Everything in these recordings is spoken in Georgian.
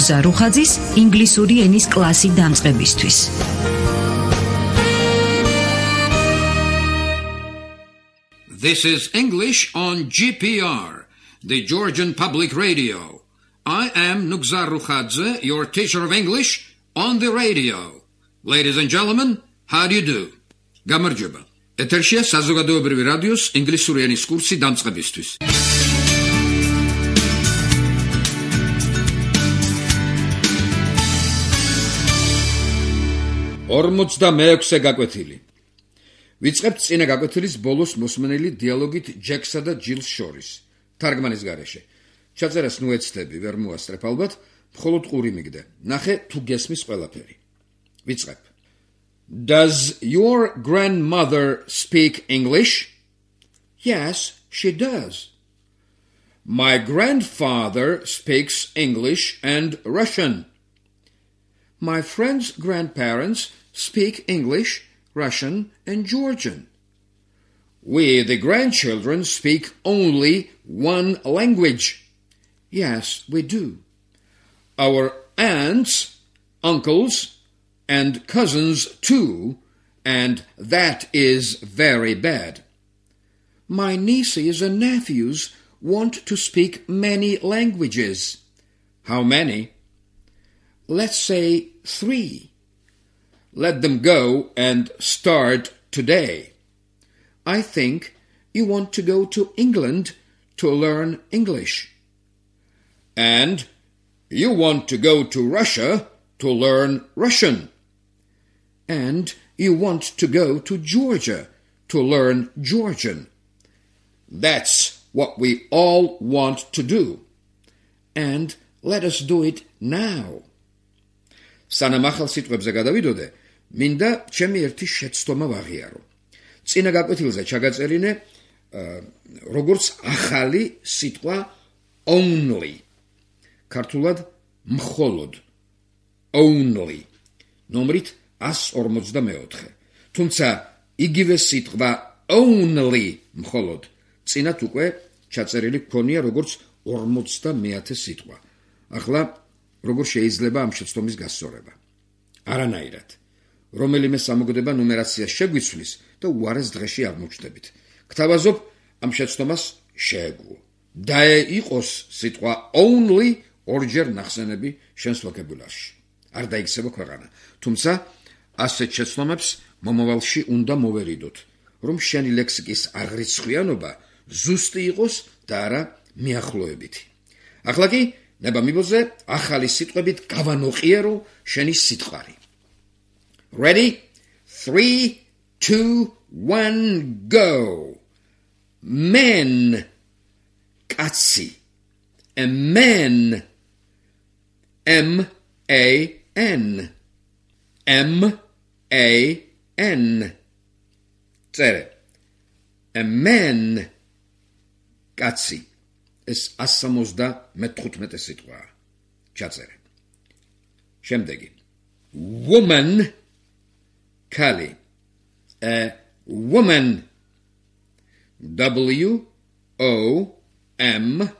გიოგზა რუხაძის ინგლისური ენის კლასი დამწყებისთვის. This is English on GPR, the Georgian Public Radio. I am Nugzar Rukhadze, your teacher of English on the radio. Ladies and gentlemen, how do you do? გამარჯობა. ეთერშია საზოგადოებრივი რადიოს ინგლისური ენის კურსი დამწყებისთვის. 46-ე გაკვეთილი. ვიწყებთ წინა გაკვეთილის ბოლოს მოსმენელი დიალოგით ჯექსა და ჯილს შორის. თარგმანის გარეშე. ჩაწერას ნუ ეცდები, ვერ მოასწრებ ალბათ, მხოლოდ ყური მიგდე. ნახე თუ გესმის ყველაფერი. ვიწყებ. Does your grandmother speak English? Yes, she does. My grandfather speaks English and Russian. My friend's grandparents speak English, Russian, and Georgian. We, the grandchildren, speak only one language. Yes, we do. Our aunts, uncles, and cousins too, and that is very bad. My nieces and nephews want to speak many languages. How many? Let's say three. Let them go and start today. I think you want to go to England to learn English. And you want to go to Russia to learn Russian. And you want to go to Georgia to learn Georgian. That's what we all want to do. And let us do it now. سنه مخل سیت მინდა ჩემი ერთი შეცდომა ვაღიარო. წინა გაკვეთილზე ჩაგაწერინე როგორც ახალი სიტყვა only. ქართულად მხოლოდ only. ნომრით 154. თუმცა იგივე სიტყვა only მხოლოდ წინათ უკვე ჩაწერილი ქონია როგორც 50-ე სიტყვა. ახლა როგორ შეიძლება ამ შეცდომის გასწორება? არანაირად. რომელიმე სამოგდება ნუმერაციას შეგვიცვლის და უარეს დღეში აღმოჩნდებით. გთავაზობ ამ შეცდომას შეეგუო. დაე იყოს სიტყვა only ორჯერ ნახსენები შენს ვოკაბულარში. არ დაიქსება ქვეყანა, თუმცა ასეთ შეცდომებს მომავალში უნდა მოვერიდოთ, რომ შენი ლექსიკის აღრიცხვიანობა ზუსტი იყოს და არა მიახლოებითი. ახლა კი ნება მიბოზე ახალი სიტყვებით გავანოყიერო შენი სიტყვარი. Ready? Three, two, one, go. Men, Katsi. a man, M A N. M A N. Said it. And men, Katsi. asamosda metrut metesitwa. ჩაწერე. შემდეგი. woman Kali, a woman. W O M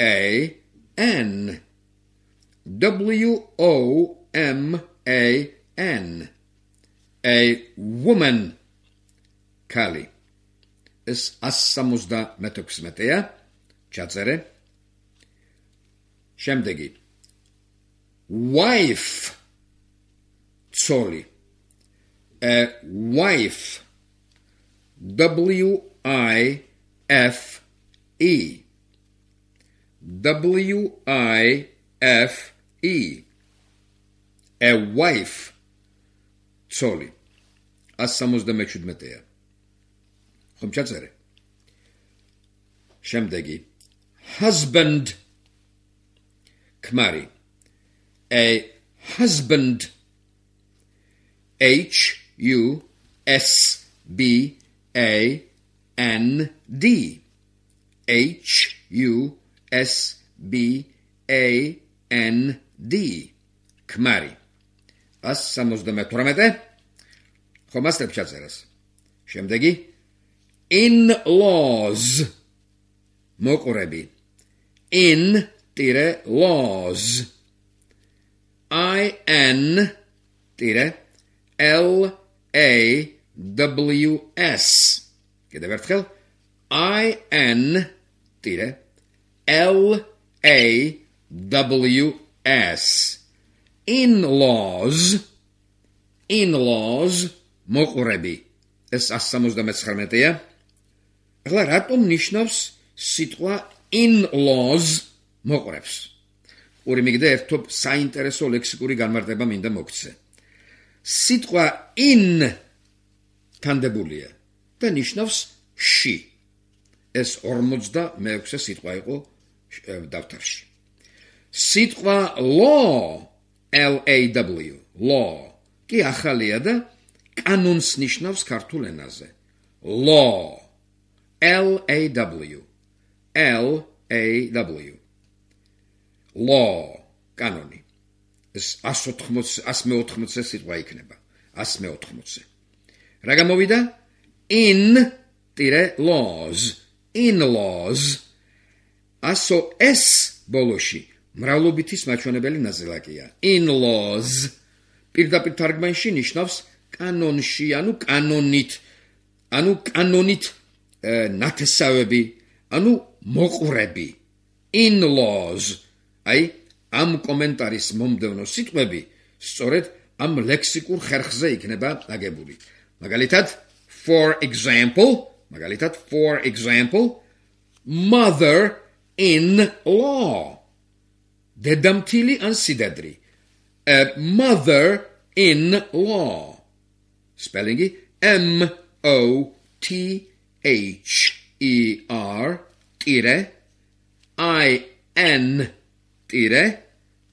A N. W O M A N. A woman. Kali. Es assamuzda metoksmetëja, qatsere. Shemdegi. Wife. Coli a wife. W I F E. W I F E. A wife. Tsoli. As samos de mechud metea. Homchatzere. Shemdegi. Husband. Kmari. A husband. H. U S B A N D. H U S B A N D. Kmari. As samozdome tromete. Homastep chazeras. Shemdegi. In laws. Mokorebi. In tire laws. I N tire L. A W S. კიდევ ერთხელ I N tire L A W S. In-laws. In-laws მოყურები. ეს 179-ია. ახლა რატომ ნიშნავს სიტყვა in-laws მოყურებს? ორი მიგდა ერთობ საინტერესო ლექსიკური განმარტება მინდა მოგცე. სიტყვა in კანდებულია და ნიშნავს she ეს 46 სიტყვა იყო დავთარში სიტყვა law l a w law კი ახალია და კანონს ნიშნავს ქართულ ენაზე law l a w l a w law კანონი ეს 180 180-ე სიტყვა იქნება 180-ზე რა გამოვიდა in tire laws in laws ასო ეს ბოლოში მრავლობითის მაჩვენებელი ნაზელაკია in laws პირდაპირ თარგმანში ნიშნავს კანონში ანუ კანონით ანუ კანონით ნათესავები ანუ მოყვრები in laws აი ამ კომენტარის მომდევნო სიტყვები სწორედ ამ ლექსიკურ ხერხზე იქნება აგებული. მაგალითად, for example, მაგალითად, for example, mother in law. დედამთილი ან სიდადრი. a mother in law. spellingი m o t h e r -tire. i n -law. tire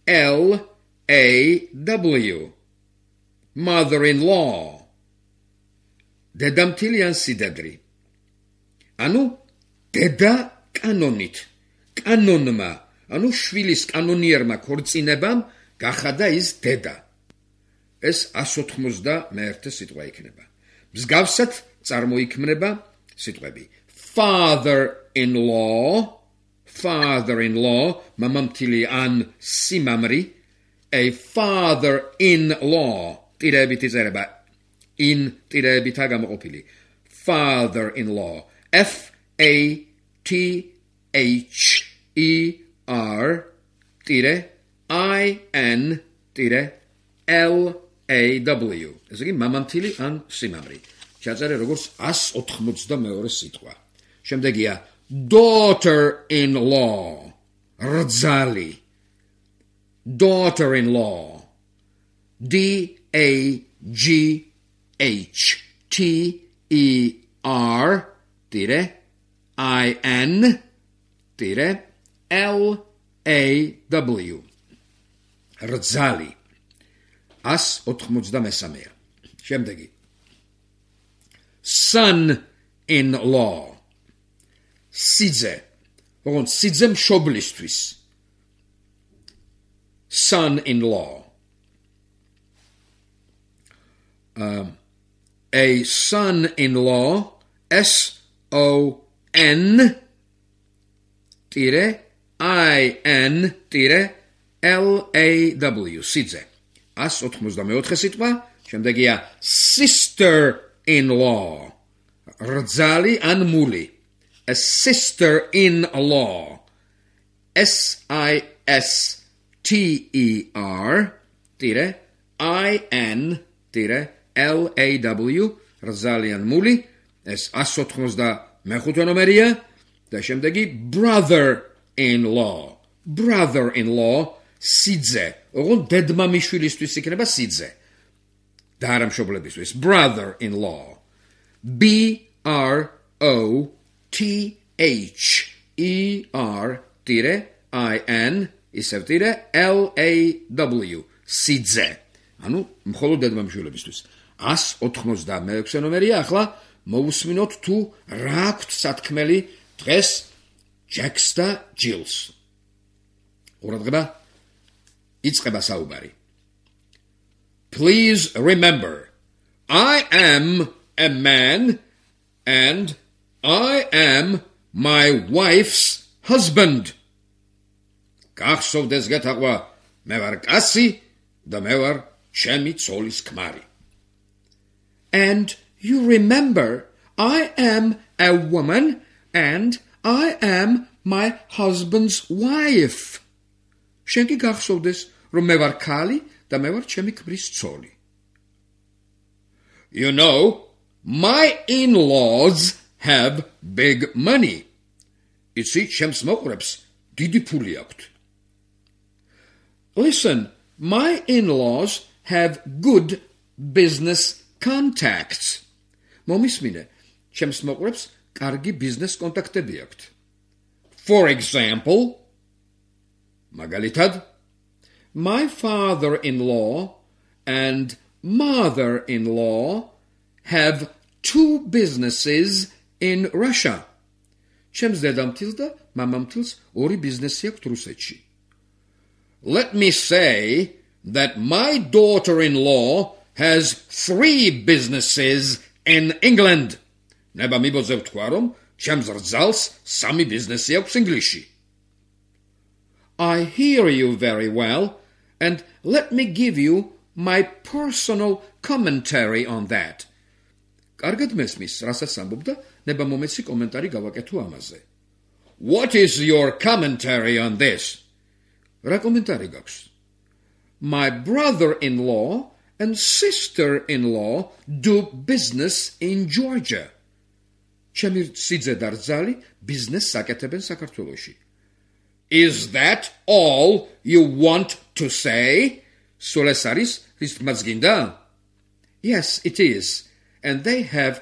l a w mother in law dedamtilian sidadri anu deda kanonit kanonma anu shvilis kanonierma khorzinebam gakhada is deda es 191 sitva ikneba მსგავსად წარმოიქმნება სიტყვები father in law father-in-law, mamamtili an simamri, a father-in-law. ტირებით იწერება in ტირებითა გამოყოფილი. father-in-law. F A T H E R ტირე I N ტირე L A W. ესე იგი მამამთილი ან სიმამრი. ჩაწერე როგორც 182 სიტყვა. შემდეგია daughter-in-law, Rzali, daughter-in-law, D-A-G-H-T-E-R, tire, I-N, tire, L-A-W, Rzali, 193. შემდეგი son in law სიძე როგორც სიძემ შობლისთვის son in law um a son in law s o n tire i n tire l a w sidze as 94 სიტყვა შემდეგია sister in law rzali an muli a sister in law s i s t e r tire i n tire l a w razalian muli es 195 numeria da shemdegi brother in law brother in law sidze ogon dedma mishvilistvis ikneba sidze da aramshoblebisvis brother in law b r o -T -E -R. T H E R tire I N ისევ tire L A W სიძე. ანუ მხოლოდ დედმამშვილებისთვის. 196 ნომერია ახლა მოусმინოთ თუ რა გქთ სათქმელი დღეს ჯექს და ჯილს. ორად გადა იწება საუბარი. Please remember I am a man and I am my wife's husband. Kachsov desgetawa mevar kasi, da mevar chemi solis kmari. And you remember, I am a woman and I am my husband's wife. Shenki kachsov des romevar kali, da mevar chemi kbris soli. You know, my in laws have big money. იცი, ჩემს მოყრებს didi ფული აქვთ. Listen, my in-laws have good business contacts. მომისმინე, ჩემს მოყრებს kargi business kontakte აქვთ. For example, magalitad, my father-in-law and mother-in-law have two businesses in Russia. ჩემს დედამთილს და მამამთილს ორი ბიზნესი აქვს რუსეთში. Let me say that my daughter-in-law has three businesses in England. ნება მიბოძებ თქვა რომ ჩემს რძალს სამი ბიზნესი აქვს ინგლისში. I hear you very well and let me give you my personal commentary on that. კარგად მესმის, რასაც ამბობდა ნება მომეცი კომენტარი გავაკეთო ამაზე. What is your commentary on this? რა კომენტარი გაქვს? My brother-in-law and sister-in-law do business in Georgia. ჩემი სიძე და რძალი ბიზნესს აკეთებენ საქართველოში. Is that all you want to say? Solesaris ეს mazginda. Yes, it is. And they have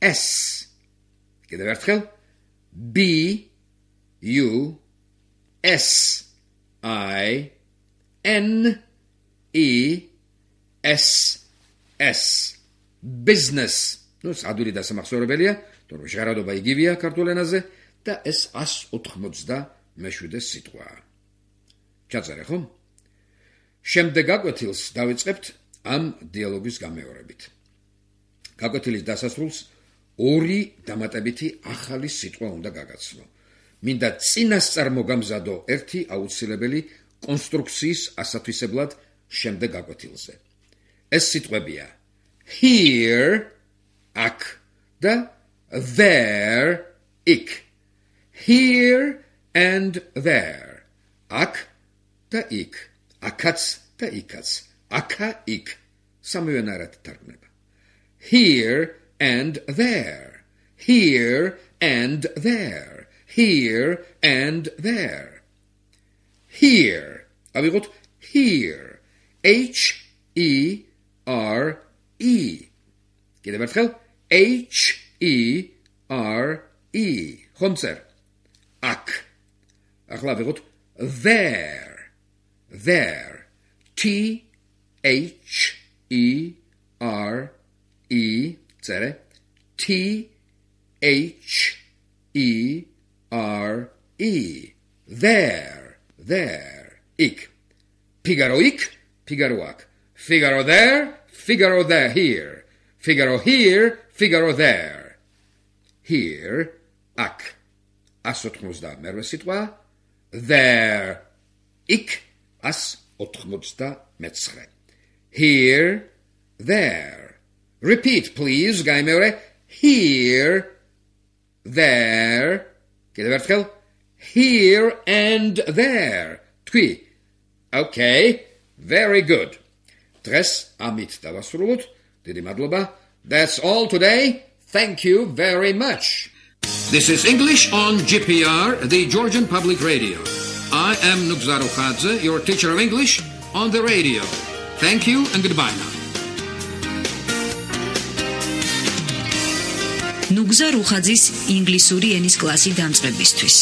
S. კიდევ ერთხელ B U S I N E S S business. ნუ საძური დასამახსოვრებელია, თორემ ჟღერადობა იგივეა ქართულ ენაზე და ეს 187-ე სიტყვაა. ჩაწერე ხომ? შემდეგ აკვეთილს დავიწყებთ ამ დიალოგის გამეორებით. გაკვეთილის დასასრულს ორი დამატებითი ახალი სიტყვა უნდა გაგაცნო. მინდა წინასწარ მოგამზადო ერთი აუცილებელი კონსტრუქციის ასათვისებლად შემდეგ გაკვეთილზე. ეს სიტყვებია: here, აქ და there, იქ. here and there. აქ და იქ. აქაც და იქაც. აქა იქ. სამივენარად თარგმნება. here and there, here and there, here and there. Here, עבירות here, H-E-R-E. כדבר התחל, H-E-R-E, Honser ak. אק. אחלה עבירות there, there, T-H-E-R-E dcere, T H E R E. There, there, ik. Figaro ik, Figaroak ak. Figaro there, Figaro there, here. Figaro here, Figaro there. Here, ak. As otchmozda mervesitwa. There, ik. As otmuzda metzre. Here, there. Repeat, please, Guy Murray. Here, there. the vertical. Here and there. Tui. Okay, very good. Tres amit tavasrut. Dedi madluba. That's all today. Thank you very much. This is English on GPR, the Georgian Public Radio. I am Nugzaru Khadze, your teacher of English on the radio. Thank you and goodbye now. ნუგზა რუხაძის ინგლისური ენის კლასი დამწყებისთვის.